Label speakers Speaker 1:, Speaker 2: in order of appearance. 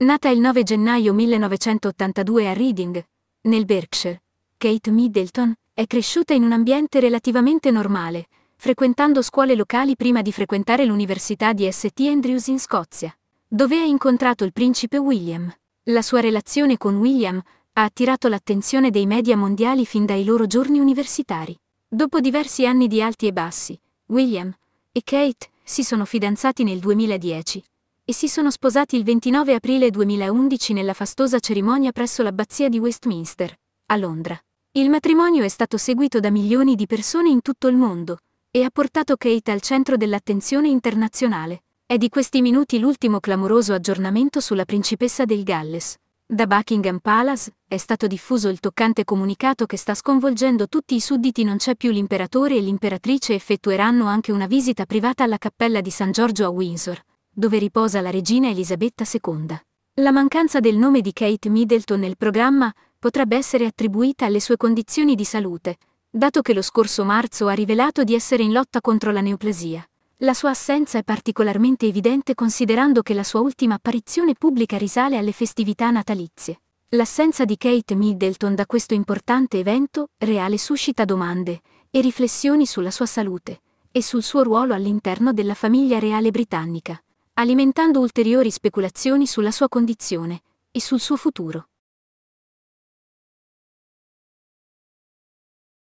Speaker 1: Nata il 9 gennaio 1982 a Reading, nel Berkshire, Kate Middleton è cresciuta in un ambiente relativamente normale, frequentando scuole locali prima di frequentare l'università di St. Andrews in Scozia, dove ha incontrato il principe William. La sua relazione con William ha attirato l'attenzione dei media mondiali fin dai loro giorni universitari. Dopo diversi anni di alti e bassi, William e Kate si sono fidanzati nel 2010 e si sono sposati il 29 aprile 2011 nella fastosa cerimonia presso l'abbazia di Westminster, a Londra. Il matrimonio è stato seguito da milioni di persone in tutto il mondo e ha portato Kate al centro dell'attenzione internazionale. È di questi minuti l'ultimo clamoroso aggiornamento sulla principessa del Galles. Da Buckingham Palace è stato diffuso il toccante comunicato che sta sconvolgendo tutti i sudditi non c'è più l'imperatore e l'imperatrice effettueranno anche una visita privata alla cappella di San Giorgio a Windsor dove riposa la regina Elisabetta II. La mancanza del nome di Kate Middleton nel programma potrebbe essere attribuita alle sue condizioni di salute, dato che lo scorso marzo ha rivelato di essere in lotta contro la neoplasia. La sua assenza è particolarmente evidente considerando che la sua ultima apparizione pubblica risale alle festività natalizie. L'assenza di Kate Middleton da questo importante evento reale suscita domande e riflessioni sulla sua salute e sul suo ruolo all'interno della famiglia reale britannica alimentando ulteriori speculazioni sulla sua condizione e sul suo futuro.